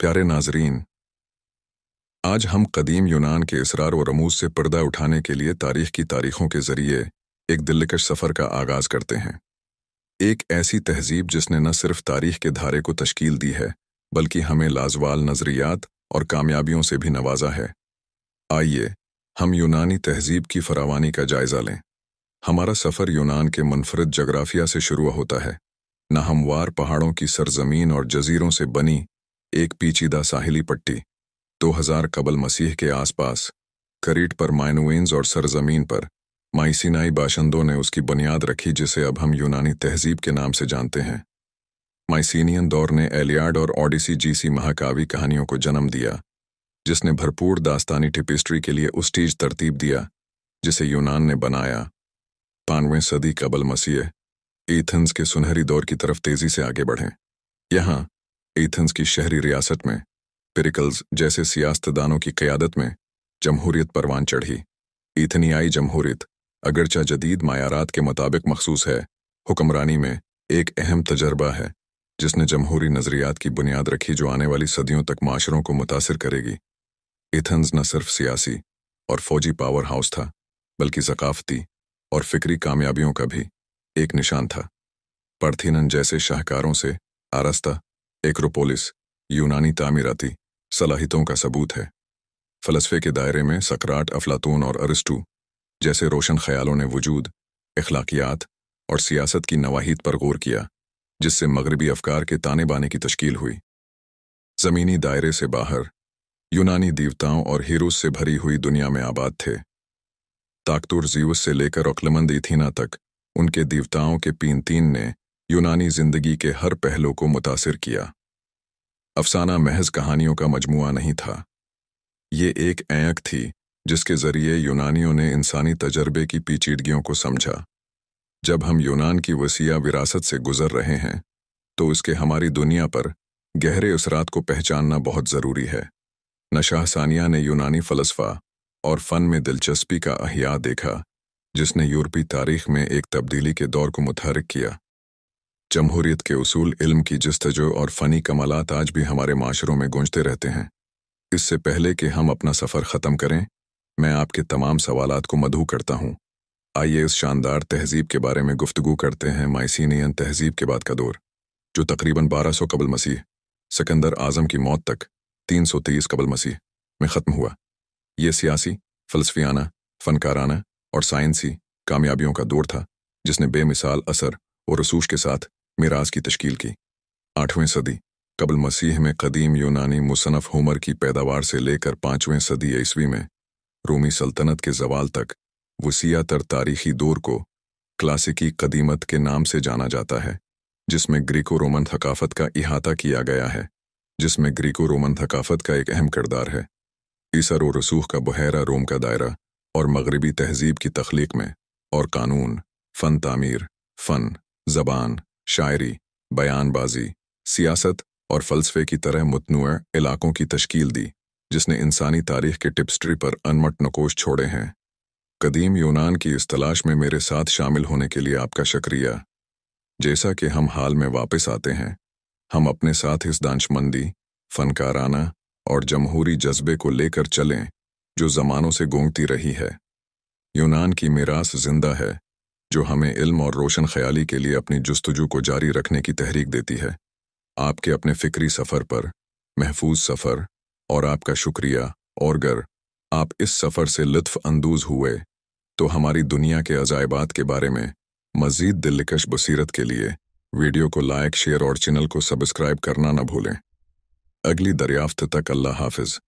प्यारे नाजरीन आज हम कदीम यूनान के इसरार और रमूज से पर्दा उठाने के लिए तारीख की तारीखों के जरिए एक दिलकश सफ़र का आगाज़ करते हैं एक ऐसी तहजीब जिसने न सिर्फ तारीख के धारे को तश्कील दी है बल्कि हमें लाजवाल नज़रियात और कामयाबियों से भी नवाजा है आइए हम यूनानी तहजीब की फरावानी का जायज़ा लें हमारा सफ़र यूनान के मुनफरद जगराफिया से शुरू होता है नाहमवार पहाड़ों की सरजमीन और जजीरों से बनी एक पीचीदा साहिली पट्टी 2000 कबल मसीह के आसपास करीट पर माइनुन्स और सरजमीन पर माइसिनाई बाशंदों ने उसकी बुनियाद रखी जिसे अब हम यूनानी तहजीब के नाम से जानते हैं माइसिनियन दौर ने एलियाड और ऑडिसी जीसी महाकावी कहानियों को जन्म दिया जिसने भरपूर दास्तानी टिपिस्ट्री के लिए उस्टीज तरतीब दिया जिसे यूनान ने बनाया पानवे सदी कबल मसीह एथेंस के सुनहरी दौर की तरफ तेजी से आगे बढ़े यहाँ एथेंस की शहरी रियासत में पिरिकल्स जैसे सियासतदानों की क्यादत में जमहूरियत परवान चढ़ी इथनियाई जमहूरियत अगरचा जदीद मायारात के मुताबिक मखसूस है हुक्मरानी में एक अहम तजर्बा है जिसने जमहूरी नज़रियात की बुनियाद रखी जो आने वाली सदियों तक माशरों को मुतासर करेगी एथेंस न सिर्फ सियासी और फौजी पावर हाउस था बल्कि सकाफती और फिक्री कामयाबियों का भी एक निशान था पर्थिनन जैसे शाहकारों से आरस्ता एक्रोपोलिस यूनानी तामीराती सलाहितों का सबूत है फलसफे के दायरे में सकराट अफलातून और अरिस्टू जैसे रोशन ख्यालों ने वजूद अखलाकियात और सियासत की नवाहित पर गौर किया जिससे मगरबी अफकार के ताने बाने की तश्कील हुई ज़मीनी दायरे से बाहर यूनानी देवताओं और हीरोज से भरी हुई दुनिया में आबाद थे ताकतुर जीवस से लेकर ओक्लमंद इथीना तक उनके देवताओं के पीन तीन ने यूनानी जिंदगी के हर पहलू को मुतासर किया अफसाना महज कहानियों का मजमुआ नहीं था ये एक ऐक थी जिसके जरिए यूनानियों ने इंसानी तजर्बे की पीचीदगियों को समझा जब हम यूनान की वसीया विरासत से गुजर रहे हैं तो उसके हमारी दुनिया पर गहरे उसरात को पहचानना बहुत ज़रूरी है नशाह सानिया ने यूनानी फ़लसफ़ा और फ़न में दिलचस्पी का अहिया देखा जिसने यूरोपी तारीख में एक तब्दीली के दौर को मुतहरक किया जमहूरीत के उसूल इल्म की जस्तजो और फ़नी कमाल आज भी हमारे माशरों में गूंजते रहते हैं इससे पहले कि हम अपना सफ़र ख़त्म करें मैं आपके तमाम सवालात को मधु करता हूँ आइए इस शानदार तहजीब के बारे में गुफ्तु करते हैं माइसिनियन तहजीब के बाद का दौर जो तकरीबन 1200 कबल मसीह सिकंदर आजम की मौत तक 330 कबल मसीह में ख़त्म हुआ ये सियासी फलसफियाना फनकाराना और साइंसी कामयाबियों का दौर था जिसने बेमिसाल असर और रसूश के साथ मिराज की तश्कील की आठवें सदी कबल मसीह में कदीम यूनानी मुसनफ़ हुमर की पैदावार से लेकर पाँचवें सदी ईस्वी में रोमी सल्तनत के जवाल तक वसिया तर तारीखी दौर को क्लासिकी कदीमत के नाम से जाना जाता है जिसमें ग्रीको रोमन थकाफत का इहाता किया गया है जिसमें ग्रीको रोमन थकाफत का एक अहम किरदार है ईसर व रसूख का बहरा रोम का दायरा और मगरबी तहजीब की तख्लीक में और कानून फ़न तामीर फ़न ज़बान शायरी बयानबाजी सियासत और फलसफे की तरह मतनु इलाकों की तश्कील दी जिसने इंसानी तारीख के टिप्स्ट्री पर अनमट नकोश छोड़े हैं कदीम यूनान की इस तलाश में मेरे साथ शामिल होने के लिए आपका शुक्रिया जैसा कि हम हाल में वापस आते हैं हम अपने साथ इस दानशमंदी फनकाराना और जमहूरी जज्बे को लेकर चलें जो जमानों से गोंगती रही है यूनान की मिरास जिंदा है जो हमें इल्म और रोशन ख्याली के लिए अपनी जस्तजू को जारी रखने की तहरीक देती है आपके अपने फिक्री सफ़र पर महफूज सफ़र और आपका शुक्रिया और गर आप इस सफ़र से लुत्फ अंदोज हुए तो हमारी दुनिया के अजायबात के बारे में मज़ीद दिलकश बसीरत के लिए वीडियो को लाइक शेयर और चैनल को सब्सक्राइब करना न भूलें अगली दरियाफ्त तक अल्लाह हाफिज़